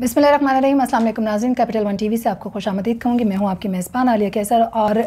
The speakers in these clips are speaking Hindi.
बिसमीम असल नाजीन कैपिटल वन टीवी से आपको खुश आमदीद कहूँगी मैं हूँ आपकी मेज़बान आलिया कैसर और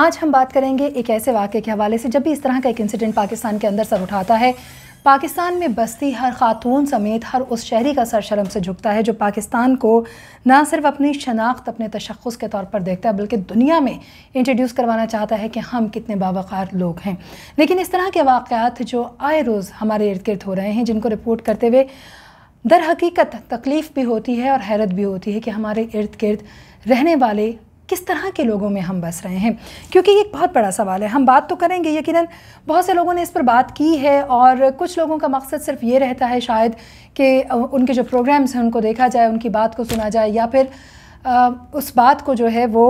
आज हम बात करेंगे एक ऐसे वाक़े के हवाले से जब भी इस तरह का एक इंसिडेंट पाकिस्तान के अंदर सर उठाता है पाकिस्तान में बस्ती हर खातून समेत हर उस शहरी का सर शर्म से झुकता है जो पाकिस्तान को ना सिर्फ अपनी शनाख्त अपने तशखस के तौर पर देखता है बल्कि दुनिया में इंट्रोड्यूस करवाना चाहता है कि हम कितने बावक़ार लोग हैं लेकिन इस तरह के वाक़ात जो आए रोज़ हमारे इर्द गिर्द हो रहे हैं जिनको रिपोर्ट करते हुए दर हकीकत तकलीफ़ भी होती है और हैरत भी होती है कि हमारे इर्द गिर्द रहने वाले किस तरह के लोगों में हम बस रहे हैं क्योंकि ये एक बहुत बड़ा सवाल है हम बात तो करेंगे यकीनन बहुत से लोगों ने इस पर बात की है और कुछ लोगों का मकसद सिर्फ ये रहता है शायद कि उनके जो प्रोग्राम्स हैं उनको देखा जाए उनकी बात को सुना जाए या फिर उस बात को जो है वो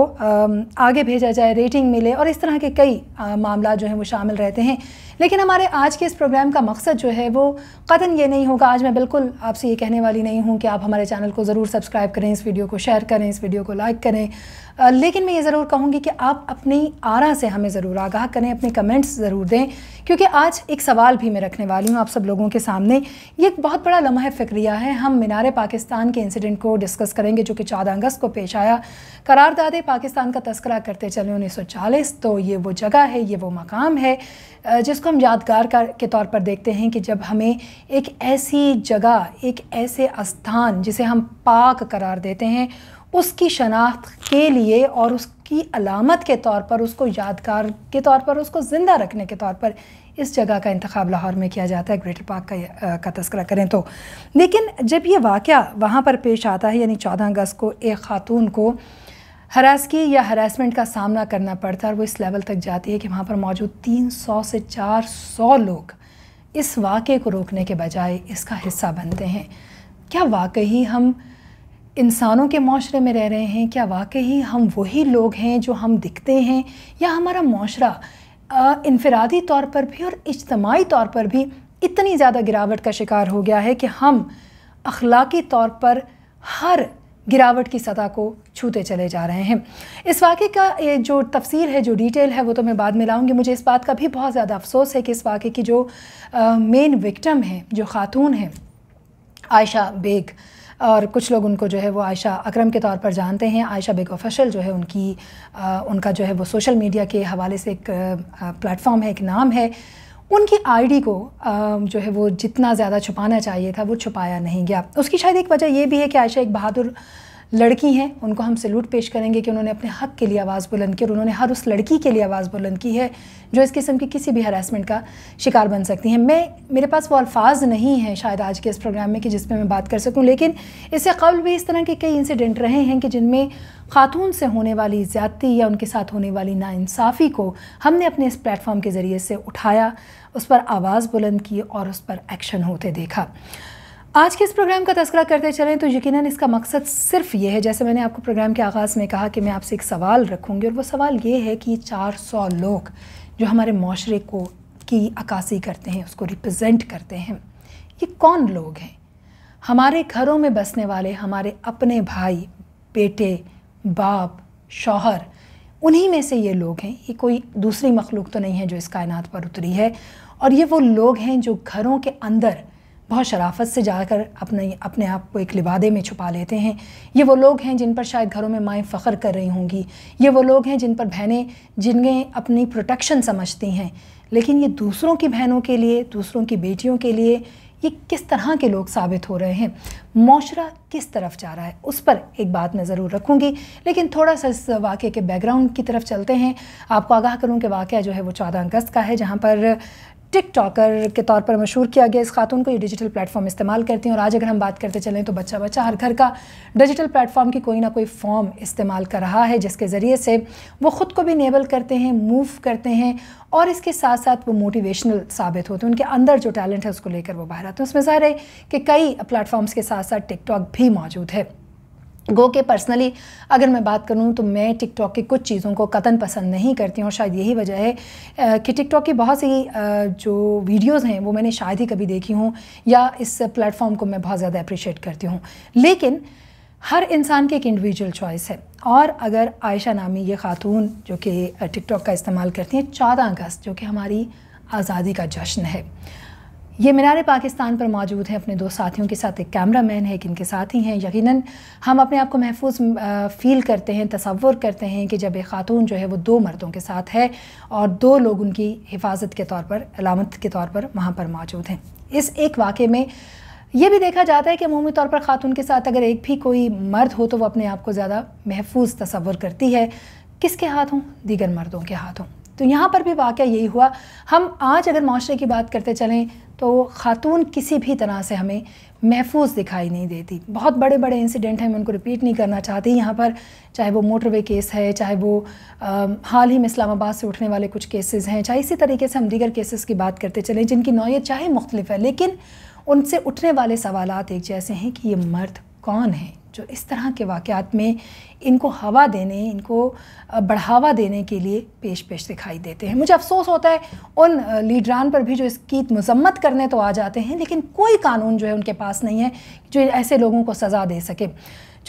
आगे भेजा जाए रेटिंग मिले और इस तरह के कई मामला जो हैं वो शामिल रहते हैं लेकिन हमारे आज के इस प्रोग्राम का मकसद जो है वो कतन ये नहीं होगा आज मैं बिल्कुल आपसे ये कहने वाली नहीं हूँ कि आप हमारे चैनल को ज़रूर सब्सक्राइब करें इस वीडियो को शेयर करें इस वीडियो को लाइक करें लेकिन मैं ये ज़रूर कहूँगी कि आप अपनी आरा से हमें ज़रूर आगाह करें अपने कमेंट्स ज़रूर दें क्योंकि आज एक सवाल भी मैं रखने वाली हूँ आप सब लोगों के सामने ये एक बहुत बड़ा लम्हा फ़िक्रिया है हम मीनार पाकिस्तान के इंसिडेंट को डिस्कस करेंगे जो कि चौदह अगस्त को पेश आया करारदादे पाकिस्तान का तस्करा करते चले उन्नीस तो ये वो जगह है ये वो मकाम है जिसको हम यादगार का के तौर पर देखते हैं कि जब हमें एक ऐसी जगह एक ऐसे स्थान जिसे हम पाक करार देते हैं उसकी शनाख्त के लिए और उसकी अलामत के तौर पर उसको यादगार के तौर पर उसको ज़िंदा रखने के तौर पर इस जगह का इंतखब लाहौर में किया जाता है ग्रेटर पार्क का का तस्करा करें तो लेकिन जब ये वाक़ वहाँ पर पेश आता है यानी चौदह अगस्त को एक ख़ातून को हरासगी या हरासमेंट का सामना करना पड़ता है और वो इस लेवल तक जाती है कि वहाँ पर मौजूद तीन सौ से चार सौ लोग इस वाक़े को रोकने के बजाय इसका हिस्सा बनते हैं क्या वाकई हम इंसानों के माशरे में रह रहे हैं क्या वाकई हम वही लोग हैं जो हम दिखते हैं या हमारा माशरा इनफरादी तौर पर भी और इज्तमाही तौर पर भी इतनी ज़्यादा गिरावट का शिकार हो गया है कि हम अखलाकी तौर पर हर गिरावट की सतह को छूते चले जा रहे हैं इस वाक़े का जो तफसीर है जो डिटेल है वो तो मैं बाद में लाऊंगी मुझे इस बात का भी बहुत ज़्यादा अफसोस है कि इस वाक़े की जो मेन विक्टम है जो ख़ातून है आयशा बेग और कुछ लोग उनको जो है वो आयशा अकरम के तौर पर जानते हैं आयशा बेग ऑफिशल जो है उनकी आ, उनका जो है वो सोशल मीडिया के हवाले से एक प्लेटफॉर्म है एक नाम है उनकी आईडी को आ, जो है वो जितना ज़्यादा छुपाना चाहिए था वो छुपाया नहीं गया उसकी शायद एक वजह यह भी है कि आयशा एक बहादुर लड़की हैं उनको हम सैल्यूट पेश करेंगे कि उन्होंने अपने हक के लिए आवाज़ बुलंद की और उन्होंने हर उस लड़की के लिए आवाज़ बुलंद की है जो इस किस्म की किसी भी हरासमेंट का शिकार बन सकती हैं मैं मेरे पास वो अल्फाज नहीं हैं शायद आज के इस प्रोग्राम में कि जिस पर मैं बात कर सकूँ लेकिन इससे कबल भी इस तरह के कई इंसिडेंट रहे हैं कि जिनमें खातून से होने वाली ज़्यादती या उनके साथ होने वाली नाानसाफ़ी को हमने अपने इस प्लेटफॉर्म के ज़रिए से उठाया उस पर आवाज़ बुलंद की और उस पर एक्शन होते देखा आज के इस प्रोग्राम का तस्करा करते चलें तो यकीनन इसका मकसद सिर्फ ये है जैसे मैंने आपको प्रोग्राम के आगाज़ में कहा कि मैं आपसे एक सवाल रखूँगी और वो सवाल ये है कि चार सौ लोग जो हमारे माशरे को की अक्सी करते हैं उसको रिप्रजेंट करते हैं ये कौन लोग हैं हमारे घरों में बसने वाले हमारे अपने भाई बेटे बाप शौहर उन्हीं में से ये लोग हैं ये कोई दूसरी मखलूक तो नहीं है जो इस कायनात पर उतरी है और ये वो लोग हैं जो घरों के अंदर बहुत शराफत से जाकर अपने अपने आप को एक लिबादे में छुपा लेते हैं ये वो लोग हैं जिन पर शायद घरों में माएँ फ़ख्र कर रही होंगी ये वो लोग हैं जिन पर बहनें जिन्हें अपनी प्रोटेक्शन समझती हैं लेकिन ये दूसरों की बहनों के लिए दूसरों की बेटियों के लिए ये किस तरह के लोग साबित हो रहे हैं माशरा किस तरफ जा रहा है उस पर एक बात मैं ज़रूर रखूँगी लेकिन थोड़ा सा इस वाक़े के बैकग्राउंड की तरफ चलते हैं आपको आगाह करूँ कि वाक़ जो है वो चौदह अगस्त का है जहाँ पर टिक टॉकर के तौर पर मशहूर किया गया इस खातून को ये डिजिटल प्लेटफॉर्म इस्तेमाल करती हैं और आज अगर हम बात करते चलें तो बच्चा बच्चा हर घर का डिजिटल प्लेटफॉर्म की कोई ना कोई फॉर्म इस्तेमाल कर रहा है जिसके ज़रिए से वो ख़ुद को भी नेबल करते हैं मूव करते हैं और इसके साथ साथ वो मोटिवेशनल साबित होते हैं उनके अंदर जो टैलेंट है उसको लेकर वो बाहर आते हैं उसमें ज़ाहिर है कि कई प्लेटफॉर्म्स के साथ साथ टिकटॉक भी मौजूद है गो के पर्सनली अगर मैं बात करूं तो मैं टिकटॉक की कुछ चीज़ों को कतन पसंद नहीं करती हूँ शायद यही वजह है कि टिकटॉक की बहुत सी जो वीडियोस हैं वो मैंने शायद ही कभी देखी हूँ या इस प्लेटफॉर्म को मैं बहुत ज़्यादा अप्रिशिएट करती हूँ लेकिन हर इंसान की एक इंडिविजुअल चॉइस है और अगर आयशा नामी ये खातून जो कि टिकटॉक का इस्तेमाल करती हैं चौदह अगस्त जो कि हमारी आज़ादी का जश्न है ये मीनार पाकिस्तान पर मौजूद है अपने दो साथियों के साथ एक कैमरा मैन है एक इनके साथी हैं यकीनन हम अपने आप को महफूज फील करते हैं तसवर करते हैं कि जब एक ख़ातून जो है वो दो मर्दों के साथ है और दो लोग उनकी हिफाजत के तौर पर अलामत के तौर पर वहाँ पर मौजूद हैं इस एक वाक़े में ये भी देखा जाता है कि अमूमी तौर पर ख़ातून के साथ अगर एक भी कोई मर्द हो तो वह अपने आप को ज़्यादा महफूज तस्वर करती है किसके हाथ हों दीगर मर्दों के हाथों तो यहाँ पर भी वाक़ यही हुआ हम आज अगर माशरे की बात करते चलें तो ख़ातून किसी भी तरह से हमें महफूज दिखाई नहीं देती बहुत बड़े बड़े इंसिडेंट हैं मैं उनको रिपीट नहीं करना चाहती यहाँ पर चाहे वो मोटरवे केस है चाहे वो आ, हाल ही में इस्लामाबाद से उठने वाले कुछ केसेस हैं चाहे इसी तरीके से हम दीगर केसेस की बात करते चलें जिनकी नौीयत चाहे मुख्तलिफ है लेकिन उनसे उठने वाले सवाल एक जैसे हैं कि ये मर्द कौन है जो इस तरह के वाक़ात में इनको हवा देने इनको बढ़ावा देने के लिए पेश पेश दिखाई देते हैं मुझे अफसोस होता है उन लीडरान पर भी जो इसकी मजम्मत करने तो आ जाते हैं लेकिन कोई कानून जो है उनके पास नहीं है जो ऐसे लोगों को सज़ा दे सके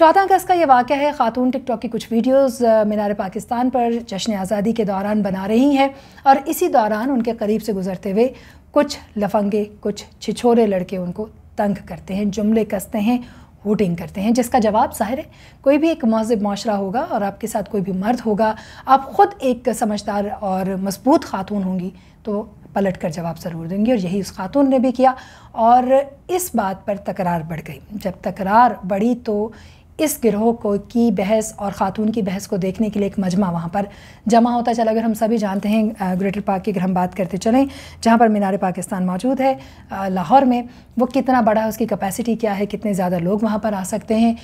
चौदह अगस्त का ये वाक़ है ख़ातून टिकटॉक की कुछ वीडियोस मीनार पाकिस्तान पर जश्न आज़ादी के दौरान बना रही हैं और इसी दौरान उनके करीब से गुजरते हुए कुछ लफंगे कुछ छिछोरे लड़के उनको तंग करते हैं जुमले कसते हैं वोटिंग करते हैं जिसका जवाब ज़ाहिर है कोई भी एक महजब माशरा होगा और आपके साथ कोई भी मर्द होगा आप ख़ुद एक समझदार और मजबूत खातून होंगी तो पलट कर जवाब ज़रूर देंगी और यही उस खातून ने भी किया और इस बात पर तकरार बढ़ गई जब तकरार बढ़ी तो इस गिरोह को की बहस और ख़ातून की बहस को देखने के लिए एक मजमा वहाँ पर जमा होता चला अगर हम सभी जानते हैं ग्रेटर पाक की अगर हम बात करते चलें जहाँ पर मीनार पाकिस्तान मौजूद है लाहौर में वो कितना बड़ा है उसकी कैपेसिटी क्या है कितने ज़्यादा लोग वहाँ पर आ सकते हैं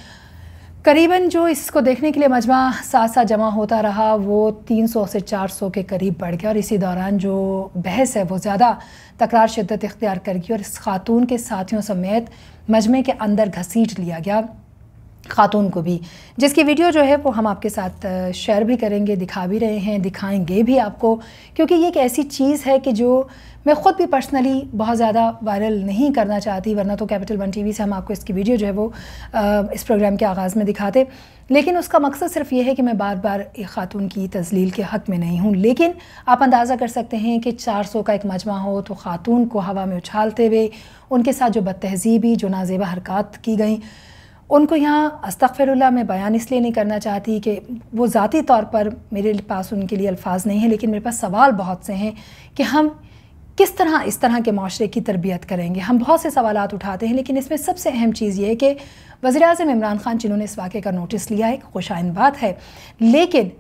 करीबन जो इसको देखने के लिए मजमा साथ साथ जमा होता रहा वो 300 से 400 के करीब बढ़ गया और इसी दौरान जो बहस है वो ज़्यादा तकरार शिद्दत इख्तियार कर गई और इस खातून के साथियों समेत मजमे के अंदर घसीट लिया गया खातून को भी जिसकी वीडियो जो है वो हम आपके साथ शेयर भी करेंगे दिखा भी रहे हैं दिखाएंगे भी आपको क्योंकि ये एक ऐसी चीज़ है कि जो मैं ख़ुद भी पर्सनली बहुत ज़्यादा वायरल नहीं करना चाहती वरना तो कैपिटल वन टीवी से हम आपको इसकी वीडियो जो है वो इस प्रोग्राम के आगाज़ में दिखाते लेकिन उसका मकसद सिर्फ ये है कि मैं बार बार एक ख़ातून की तजलील के हक़ में नहीं हूँ लेकिन आप अंदाज़ा कर सकते हैं कि 400 का एक मजमा हो तो ख़ातून को हवा में उछालते हुए उनके साथ जो बदतहज़ीबी जो नाजेबा हरकत की गई उनको यहाँ अस्तफ़िरल्ला में बयान इसलिए नहीं करना चाहती कि वो ज़ाती तौर पर मेरे पास उनके लिए अल्फाज नहीं है लेकिन मेरे पास सवाल बहुत से हैं कि हम किस तरह इस तरह के माशरे की तरबियत करेंगे हम बहुत से सवाल उठाते हैं लेकिन इसमें सबसे अहम चीज़ ये है कि वज़ी अजम इमरान ख़ान जिन्होंने इस वाक़े का नोटिस लिया एक खुशाइन बात है लेकिन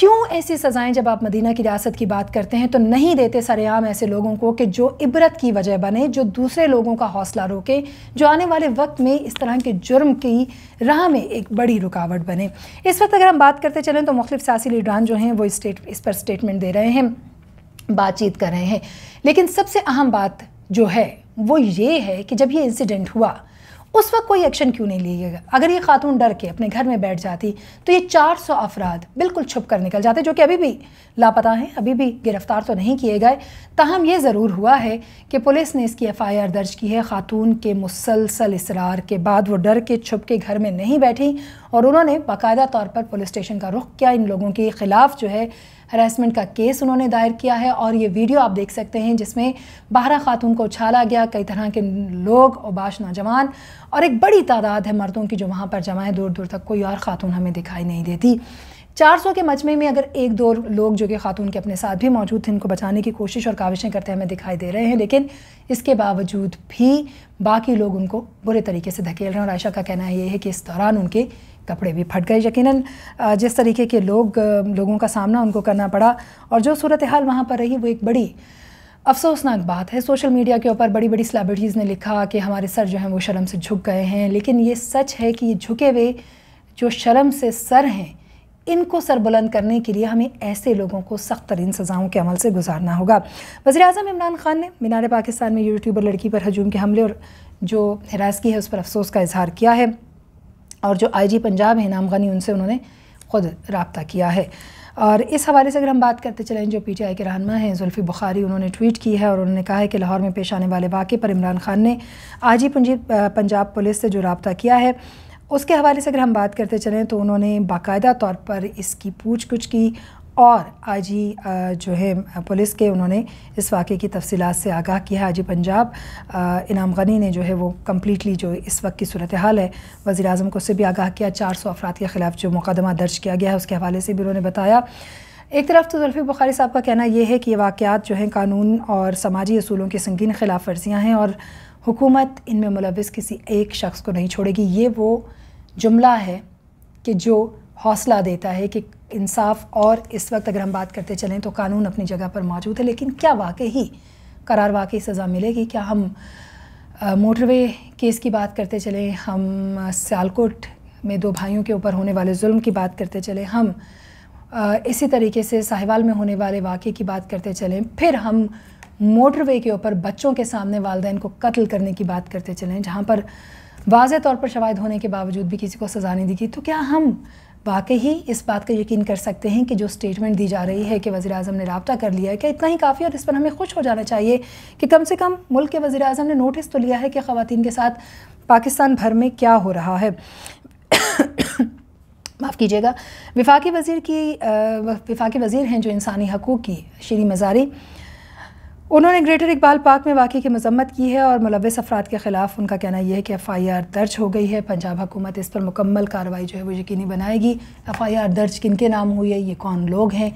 क्यों ऐसी सज़ाएं जब आप मदीना की रियासत की बात करते हैं तो नहीं देते सरेआम ऐसे लोगों को कि जो इबरत की वजह बने जो दूसरे लोगों का हौसला रोके जो आने वाले वक्त में इस तरह के जुर्म की राह में एक बड़ी रुकावट बने इस वक्त अगर हम बात करते चलें तो मुख्तफ सियासी लीडरान जो हैं वो स्टेट इस पर स्टेटमेंट दे रहे हैं बातचीत कर रहे हैं लेकिन सबसे अहम बात जो है वो ये है कि जब ये इंसिडेंट हुआ उस वक्त कोई एक्शन क्यों नहीं लिया गया अगर ये खातून डर के अपने घर में बैठ जाती तो ये 400 सौ अफराद बिल्कुल छुप कर निकल जाते जो कि अभी भी लापता हैं अभी भी गिरफ्तार तो नहीं किए गए तहम ये ज़रूर हुआ है कि पुलिस ने इसकी एफ़ दर्ज की है खातून के मुसलसल इसरार के बाद वो डर के छुप के घर में नहीं बैठी और उन्होंने बाकायदा तौर पर पुलिस स्टेशन का रुख किया इन लोगों के ख़िलाफ़ जो है हरासमेंट का केस उन्होंने दायर किया है और ये वीडियो आप देख सकते हैं जिसमें बारह खातून को उछाला गया कई तरह के लोग बाश नौजवान और एक बड़ी तादाद है मर्दों की जो वहाँ पर जमा है दूर दूर तक कोई और ख़ातून हमें दिखाई नहीं देती 400 के मजमे में अगर एक दो लोग जो कि खातून के अपने साथ भी मौजूद थे इनको बचाने की कोशिश और काविशें करते हमें दिखाई दे रहे हैं लेकिन इसके बावजूद भी बाकी लोग उनको बुरे तरीके से धकेल रहे हैं और आयशा का कहना यह है कि इस दौरान उनके कपड़े भी फट गए यकीनन जिस तरीके के लोग लोगों का सामना उनको करना पड़ा और जो सूरत हाल वहाँ पर रही वो एक बड़ी अफसोसनाक बात है सोशल मीडिया के ऊपर बड़ी बड़ी सेलिब्रिटीज़ ने लिखा कि हमारे सर जो हैं वो शर्म से झुक गए हैं लेकिन ये सच है कि ये झुके हुए जो शर्म से सर हैं इनको सरबुलंद करने के लिए हमें ऐसे लोगों को सख्त तरीन सज़ाओं के अमल से गुजारना होगा वजी अजम इमरान खान ने मीनार पाकिस्तान में यूट्यूबर लड़की पर हजूम के हमले और जो की है उस पर अफसोस का इजहार किया है और जो आईजी पंजाब हैं नाम गनी उनसे उन्होंने खुद रबता किया है और इस हवाले से अगर हम बात करते चलें जो पी टी आई के रहनमा हैं जुल्फ़ी बुखारी उन्होंने ट्वीट की है और उन्होंने कहा है कि लाहौर में पेश आने वाले वाक़े पर इमरान खान ने आज ही पंजाब पुलिस से जो रबता किया है उसके हवाले से अगर हम बात करते चलें तो उन्होंने बाकायदा तौर पर इसकी पूछ कुछ की और आज ही जो है पुलिस के उन्होंने इस वाक़े की तफसीत से आगाह किया है आज ही पंजाब इनाम गनी ने जो है वो कम्प्लीटली जो इस वक्त की सूरत हाल है वज़ी अजम को उससे भी आगाह किया चार सौ अफराद के ख़िलाफ़ जो मुकदमा दर्ज किया गया है उसके हवाले से भी उन्होंने बताया एक तरफ तो जुल्फ़ी बुखारी साहब का कहना यह है कि ये वाक़ात जो हैं कानून और समाजी असूलों की संगीन खिलाफ वर्जियाँ हैं और हुकूमत इनमें मुलविस किसी एक शख्स को नहीं छोड़ेगी ये वो जुमला है कि जो हौसला देता है कि इंसाफ और इस वक्त अगर हम बात करते चलें तो कानून अपनी जगह पर मौजूद है लेकिन क्या वाकई ही करार वाकई सज़ा मिलेगी क्या हम मोटरवे केस की बात करते चलें हम सियालकोट में दो भाइयों के ऊपर होने वाले जुल्म की बात करते चलें हम इसी तरीके से साहिवाल में होने वाले वाक़े की बात करते चलें फिर हम मोटरवे के ऊपर बच्चों के सामने वालदे को कत्ल करने की बात करते चलें जहाँ पर वाज तौर पर शवाद होने के बावजूद भी किसी को सज़ा नहीं दी गई तो क्या हम वाकई ही इस बात का यकीन कर सकते हैं कि जो स्टेटमेंट दी जा रही है कि वज़ी अजम ने रबता कर लिया है कि इतना ही काफ़ी और इस पर हमें खुश हो जाना चाहिए कि कम से कम मुल्क के वज़ी अजम ने नोटिस तो लिया है कि ख़वान के साथ पाकिस्तान भर में क्या हो रहा है माफ़ कीजिएगा विफाक वजीर की विफाकी वज़ी हैं जो इंसानी हकूक़ की शेरी मज़ारी उन्होंने ग्रेटर इकबाल पार्क में वाकई की मजम्मत की है और मुलविस अफराद के ख़िलाफ़ उनका कहना यह है कि एफ़ आई आर दर्ज हो गई है पंजाब हुकूमत इस पर मुकम्मल कार्रवाई जो है वो यकीनी बनाएगी एफ़ आई आर दर्ज किन के नाम हुई है ये कौन लोग हैं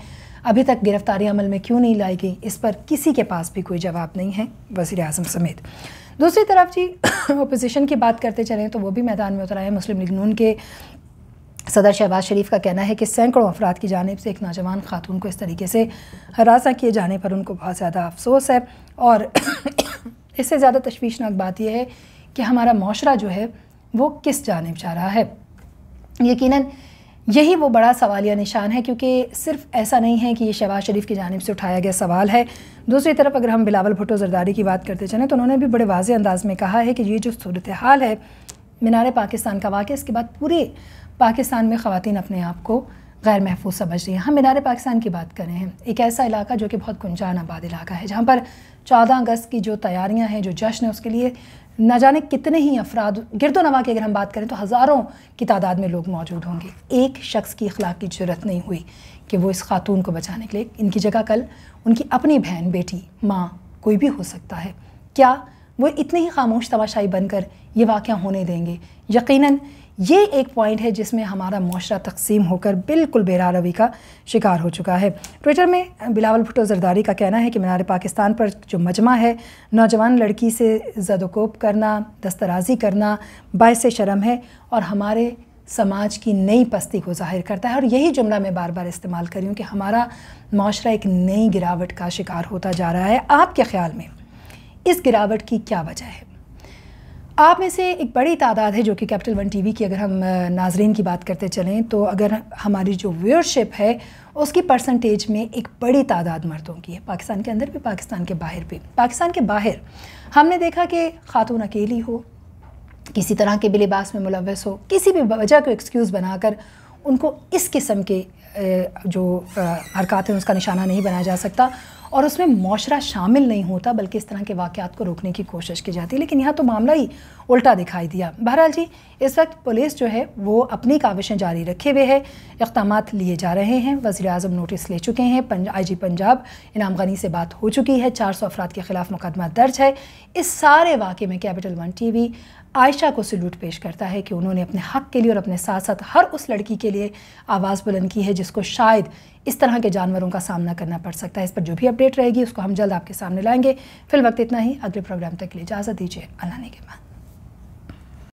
अभी तक गिरफ्तारी अमल में क्यों नहीं लाई गई इस पर किसी के पास भी कोई जवाब नहीं है वजीर अजम समेत दूसरी तरफ जी अपोजिशन की बात करते चलें तो वो भी मैदान में उतर आए मुस्लिम लीग नून के सदर शहबाज शरीफ का कहना है कि सैकड़ों अफराद की जानब से एक नौजवान खातून को इस तरीके से हरासा किए जाने पर उनको बहुत ज़्यादा अफसोस है और इससे ज़्यादा तशवीशनाक बात यह है कि हमारा माशरा जो है वो किस जानब जा रहा है यकीन यही वो बड़ा सवालिया निशान है क्योंकि सिर्फ ऐसा नहीं है कि ये शहबाज शरीफ की जानब से उठाया गया सवाल है दूसरी तरफ अगर हम बिलावल भुटो जरदारी की बात करते चलें तो उन्होंने भी बड़े वाज अंदाज में कहा है कि ये जो सूरत हाल है मीनार पाकिस्तान का वाक़ इसके बाद पूरे पाकिस्तान में ख़वान अपने आप को गैर महफूज समझ रही हैं हम मीनार पाकिस्तान की बात करें एक ऐसा इलाका जो कि बहुत गुंजान आबाद इलाका है जहाँ पर चौदह अगस्त की जो तैयारियाँ हैं जो जश्न है उसके लिए न जाने कितने ही अफराद गिरदो नवा की अगर हम बात करें तो हज़ारों की तादाद में लोग मौजूद होंगे एक शख्स की अखलाक की जरूरत नहीं हुई कि वो इस खातून को बचाने के लिए इनकी जगह कल उनकी अपनी बहन बेटी माँ कोई भी हो सकता है क्या वो इतने ही खामोश तबाशाई बनकर ये वाक़ होने देंगे यकीनन ये एक पॉइंट है जिसमें हमारा माशरा तकसीम होकर बिल्कुल बेरारवी का शिकार हो चुका है ट्विटर में बिलावल भुटो जरदारी का कहना है कि मीनार पाकिस्तान पर जो मजमा है नौजवान लड़की से जदोकोप करना दस्तराजी करना बायस शर्म है और हमारे समाज की नई पस्ती को जाहिर करता है और यही जुमला मैं बार बार इस्तेमाल कर रही हूँ कि हमारा माशरा एक नई गिरावट का शिकार होता जा रहा है आपके ख्याल में इस गिरावट की क्या वजह है आप में से एक बड़ी तादाद है जो कि कैपिटल वन टीवी की अगर हम नाजरीन की बात करते चलें तो अगर हमारी जो व्यूअरशिप है उसकी परसेंटेज में एक बड़ी तादाद मर्दों की है पाकिस्तान के अंदर भी पाकिस्तान के बाहर भी पाकिस्तान के बाहर हमने देखा कि खातून अकेली हो किसी तरह के भी लिबास में मुलवस हो किसी भी वजह को एक्सक्यूज़ बनाकर उनको इस किस्म के जो हरकत हैं उसका निशाना नहीं बनाया जा सकता और उसमें माशरा शामिल नहीं होता बल्कि इस तरह के वाक़ात को रोकने की कोशिश की जाती है लेकिन यहाँ तो मामला ही उल्टा दिखाई दिया बहरहाल जी इस वक्त पुलिस जो है वो अपनी काविशें जारी रखे हुए है इकदाम लिए जा रहे हैं वजी अजम नोटिस ले चुके हैं पंज, आई जी पंजाब इनाम गनी से बात हो चुकी है चार सौ अफराद के खिलाफ मुकदमा दर्ज है इस सारे वाक़े में Capital One T V Ayesha को सल्यूट पेश करता है कि उन्होंने अपने हक के लिए और अपने साथ साथ हर उस लड़की के लिए आवाज़ बुलंद की है जिसको शायद इस तरह के जानवरों का सामना करना पड़ सकता है इस पर जो भी अपडेट रहेगी उसको हम जल्द आपके सामने लाएंगे वक्त इतना ही अगले प्रोग्राम तक के लिए इजाज़त दीजिए अल्लाह ने के बाद